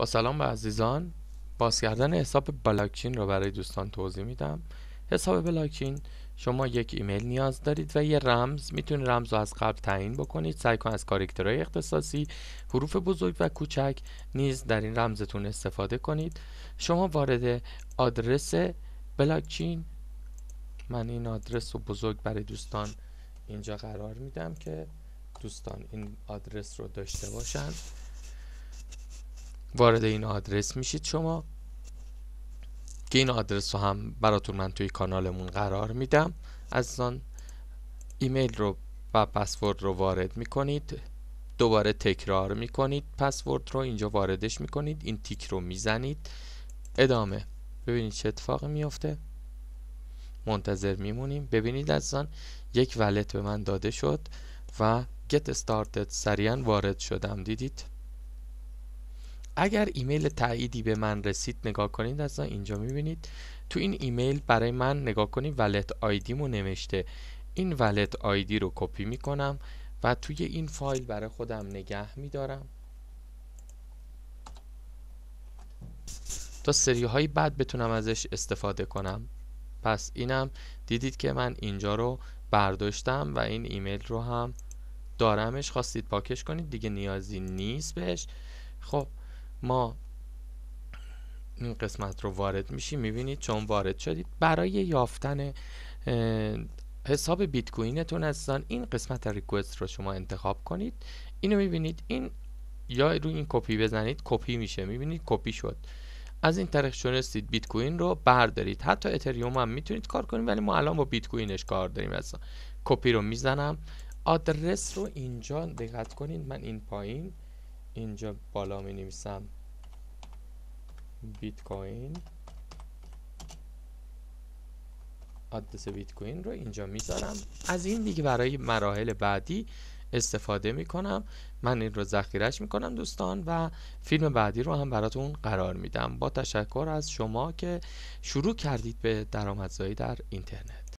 با سلام به عزیزان باز کردن حساب بلاکچین رو برای دوستان توضیح میدم حساب بلاکچین شما یک ایمیل نیاز دارید و یه رمز میتونید رمز رو از قبل تعیین بکنید سعی کن از کارکترهای اختصاصی حروف بزرگ و کوچک نیز در این رمزتون استفاده کنید شما وارد آدرس بلاکچین من این آدرس رو بزرگ برای دوستان اینجا قرار میدم که دوستان این آدرس رو داشته باشند وارد این آدرس میشید شما که این آدرس رو هم براتون من توی کانالمون قرار میدم از آن ایمیل رو و پسورد رو وارد میکنید دوباره تکرار میکنید پسورد رو اینجا واردش میکنید این تیک رو میزنید ادامه ببینید چه اتفاقی میفته منتظر میمونیم ببینید از آن یک ولت به من داده شد و get started سریعا وارد شدم دیدید اگر ایمیل تاییدی به من رسید نگاه کنید از اینجا میبینید تو این ایمیل برای من نگاه کنید ولت آیدیمو نوشته این ولت آیدی رو کپی میکنم و توی این فایل برای خودم نگه میدارم تا سری های بعد بتونم ازش استفاده کنم پس اینم دیدید که من اینجا رو برداشتم و این ایمیل رو هم دارمش خواستید پاکش کنید دیگه نیازی نیست بهش خب ما این قسمت رو وارد میشیم میبینید چون وارد شدید برای یافتن حساب بیت کوینتون هستن این قسمت ریکوست رو شما انتخاب کنید اینو میبینید این یا روی این کپی بزنید کپی میشه میبینید کپی شد از این طریق شونستید بیت کوین رو بردارید حتی اتریوم هم میتونید کار کنید ولی ما الان با بیت کوینش کار داریم اصلا کپی رو میزنم آدرس رو اینجا دقت کنید من این پایین اینجا بالا می نویسم بیت کوین آدرس بیت کوین رو اینجا میذارم از این دیگه برای مراحل بعدی استفاده میکنم من این رو ذخیرش میکنم دوستان و فیلم بعدی رو هم براتون قرار میدم با تشکر از شما که شروع کردید به درآمدزایی در اینترنت